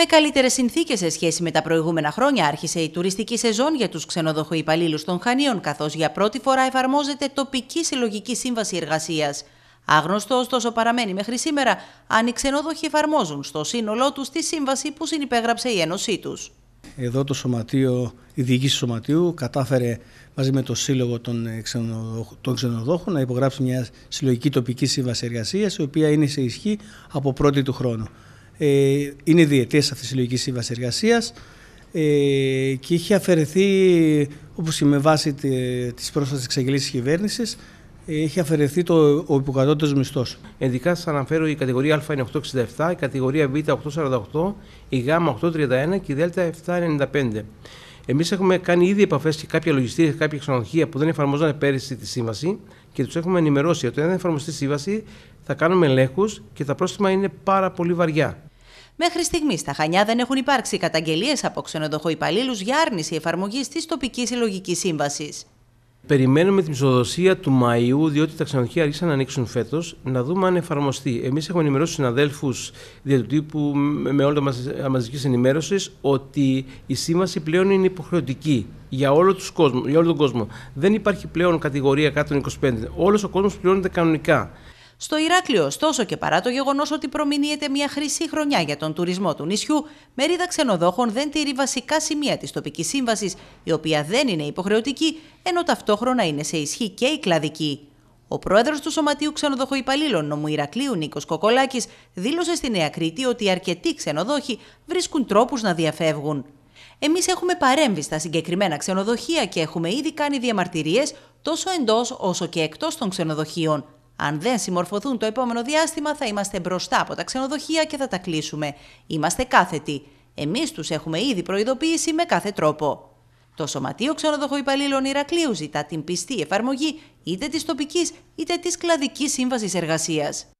Με καλύτερες συνθήκες σε σχέση με τα προηγούμενα χρόνια άρχισε η τουριστική σεζόν για τους ξενοδοχοϊπαλλήλου των Χανίων, καθώς για πρώτη φορά εφαρμόζεται τοπική συλλογική σύμβαση εργασίας. Άγνωστο ωστόσο παραμένει μέχρι σήμερα αν οι ξενοδοχοί εφαρμόζουν στο σύνολό τους τη σύμβαση που συνυπέγραψε η Ένωσή τους. Εδώ το σωματείο, η διοίκηση του σωματείου κατάφερε μαζί με το Σύλλογο των, ε, των Ξενοδόχων να υπογράψει μια συλλογική τοπική σύμβαση εργασίας, η οποία είναι σε ισχύ από πρώτη του χρόνου. Ε, είναι διετές αυτής της συλλογικής σύμβασης εργασίας ε, και είχε αφαιρεθεί, όπως και με βάση τις πρόσφατες εξαγγελίες της κυβέρνησης, έχει ε, αφαιρεθεί το, ο υποκατώτερο μισθός. Ενδικά σας αναφέρω η κατηγορία Α είναι 867, η κατηγορία Β 848, η Γ 831 και η Δ 795. Εμείς έχουμε κάνει ήδη επαφές και κάποια λογιστήρια, και κάποια ξενοδοχεία που δεν εφαρμόζαν πέρυσι τη σύμβαση και τους έχουμε ενημερώσει ότι αν δεν εφαρμοστεί η σύμβαση θα κάνουμε ελέγχους και τα πρόστιμα είναι πάρα πολύ βαριά. Μέχρι στιγμής στα Χανιά δεν έχουν υπάρξει καταγγελίες από ξενοδοχό υπαλλήλους για άρνηση εφαρμογής της τοπικής συλλογικής σύμβασης. Περιμένουμε την ψηφοδοσία του Μαΐου, διότι τα ξενοδοχεία άρχισαν να ανοίξουν φέτος, να δούμε αν εφαρμοστεί. Εμείς έχουμε ενημερώσει τους συναδέλφους δια με όλα τα μαζική ενημέρωσης ότι η σύμβαση πλέον είναι υποχρεωτική για όλο, τους κόσμο, για όλο τον κόσμο. Δεν υπάρχει πλέον κατηγορία κάτω των 25. Όλος ο κόσμος πληρώνεται κανονικά στο Ηράκλειο, ωστόσο και παρά το γεγονός ότι προμηνύεται μια χρυσή χρονιά για τον τουρισμό του νησιού, μερίδα ξενοδόχων δεν τηρεί βασικά σημεία της τοπικής σύμβασης, η οποία δεν είναι υποχρεωτική, ενώ ταυτόχρονα είναι σε ισχύ και η κλαδική. Ο πρόεδρος του Σωματείου Ξενοδοχοϊπαλλήλων Νομού Ηρακλείου, Νίκος Κοκολάκης, δήλωσε στη Νέα Κρήτη ότι αρκετοί ξενοδόχοι βρίσκουν τρόπους να διαφεύγουν. Εμείς έχουμε παρέμβει στα συγκεκριμένα ξενοδοχεία και έχουμε ήδη κάνει διαμαρτυρίες τόσο εντός όσο και εκτός των ξενοδοχείων, αν δεν συμμορφωθούν το επόμενο διάστημα, θα είμαστε μπροστά από τα ξενοδοχεία και θα τα κλείσουμε. Είμαστε κάθετοι. Εμείς τους έχουμε ήδη προειδοποιήσει με κάθε τρόπο. Το Σωματείο Ξενοδοχοϊπαλλήλων Ηρακλείου ζητά την πιστή εφαρμογή είτε της τοπικής είτε της κλαδικής σύμβασης εργασίας.